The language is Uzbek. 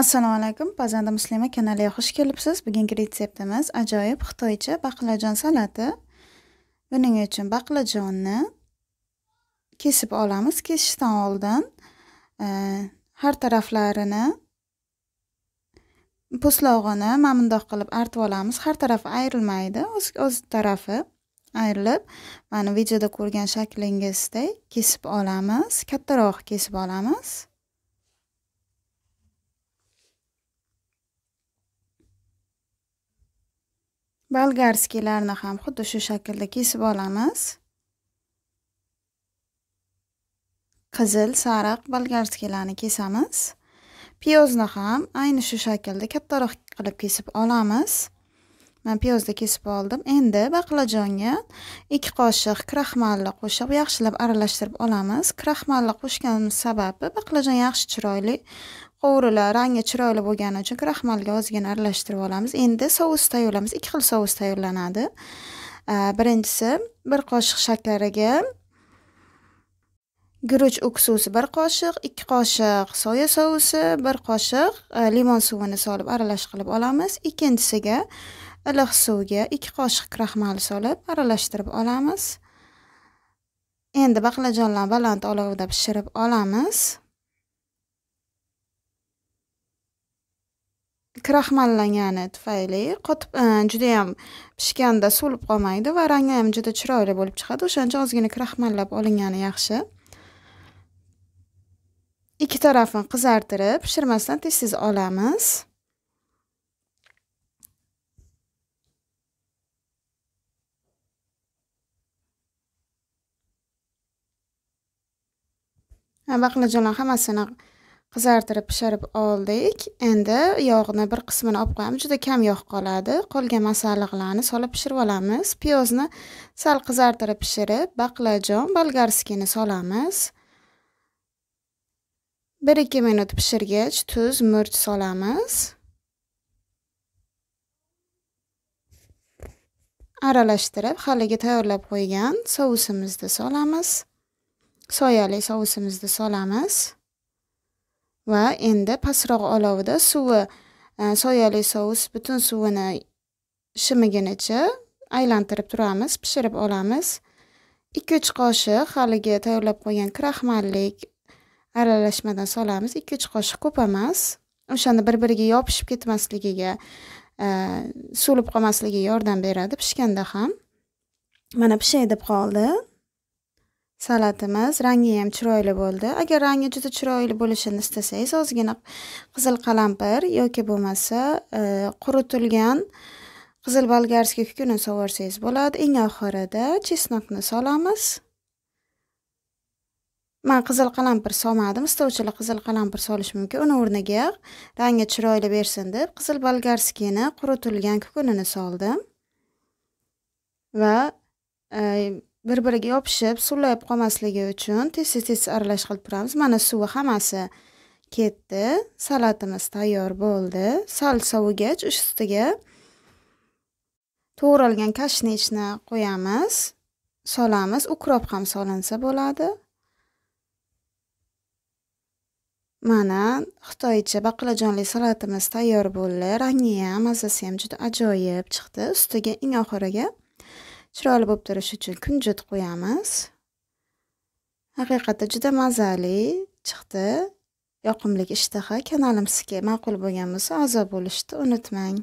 assalomu alaykum pazanda muslima kanaliga xush kelibsiz bugungi retseptimiz ajoyib xitoycha baqlajon salati buning uchun baqlajonni kesib olamiz kesishdan oldin e, har taraflarini po'stlog'ini mana bundoq qilib artib olamiz har tarafi ayrilmaydi o'z o'z tarafi ayrilib mana videoda ko'rgan shaklingizdek kesib olamiz kattaroq kesib olamiz bolgarskiylarni ham xuddi shu shaklda kesib olamiz qizil sariq bolgarskiylarni kesamiz piyozni ham ayni shu shaklda kattaroq qilib kesib olamiz man piyozni kesib oldim endi baqlajonga ikki qoshiq kraxmalni qo'shib yaxshilab aralashtirib olamiz kraxmalni qo'shganimiz sababi baqlajon yaxshi chiroyli qovurilar rangi chiroyli bo'lgani uchun kraxmalga ozgina aralashtirib olamiz endi sous tayyorlaymiz ikki xil sous tayyorlanadi birinchisi bir qoshiq shakariga guruch uksusi bir qoshiq ikki qoshiq soya sousi bir qoshiq e, limon suvini solib aralash qilib olamiz ikkinchisiga iliq suvga ikki qoshiq kraxmal solib aralashtirib olamiz endi baqlajonlarni baland olovda pishirib olamiz kraxmallangani tufayli qotib e, judayam pishganda so'lib qolmaydi va rangi ham juda chiroyli bo'lib chiqadi o'shaning uchun ozgina kraxmallab olingani yaxshi ikki tarafini qizartirib pishirmasdan tez tez olamiz baqlajonlar hammasini qizartirib pishirib oldik endi yog'ni bir qismini olib qo'yamiz juda kam yog' qoladi qolgan masalliqlarni solib pishirib olamiz piyozni sal qizartirib pishirib baqlajon bolgarskiyni solamiz bir ikki minut pishirgach tuz murch solamiz aralashtirib haligi tayyorlab qo'ygan sousimizni solamiz soyali sousimizni solamiz va endi pastroq olovida suvi e, soyali sous butun suvini shimigunicha aylantirib turamiz pishirib olamiz ikki uch qoshiq haligi tayyorlab qo'ygan kraxmallik aralashmadan solamiz ikki uch qoshiq ko'p emas o'shani bir biriga yopishib ketmasligiga e, so'lib qolmasligiga yordam beradi pishganda ham mana pishay deb qoldi salatimiz rangi ham chiroyli bo'ldi agar rangi juda chiroyli bo'lishini istasangiz ozgina qizil qalampir yoki bo'lmasa e, quritilgan qizil bolgarskiy kukuni sovursangiz bo'ladi eng oxirida chesnokni solamiz man qizil qalampir solmadim istovchilar qizil qalampir solishi mumkin uni o'rniga rangi chiroyli bersin deb qizil bolgarskiyni quritilgan kukunini soldim va e, bir biriga yopishib suvlayib qolmasligi uchun tez tez aralash qilib turamiz mana suvi hammasi ketdi salatimiz tayyor bo'ldi sal sovigach ustiga to'g'ralgan kashnichni qo'yamiz solamiz ukrop ham solinsa bo'ladi mana xitoycha baqlajonli salatimiz tayyor bo'ldi rangi ham mazasi ham juda ajoyib chiqdi ustiga eng oxiriga chiroyli bo'lib turishi uchun kunjut qo'yamiz haqiqatda juda mazali chiqdi yoqimli ishtaha kanalim sizga ma'qul bo'lgan bo'lsa a'zo bo'lishni unutmang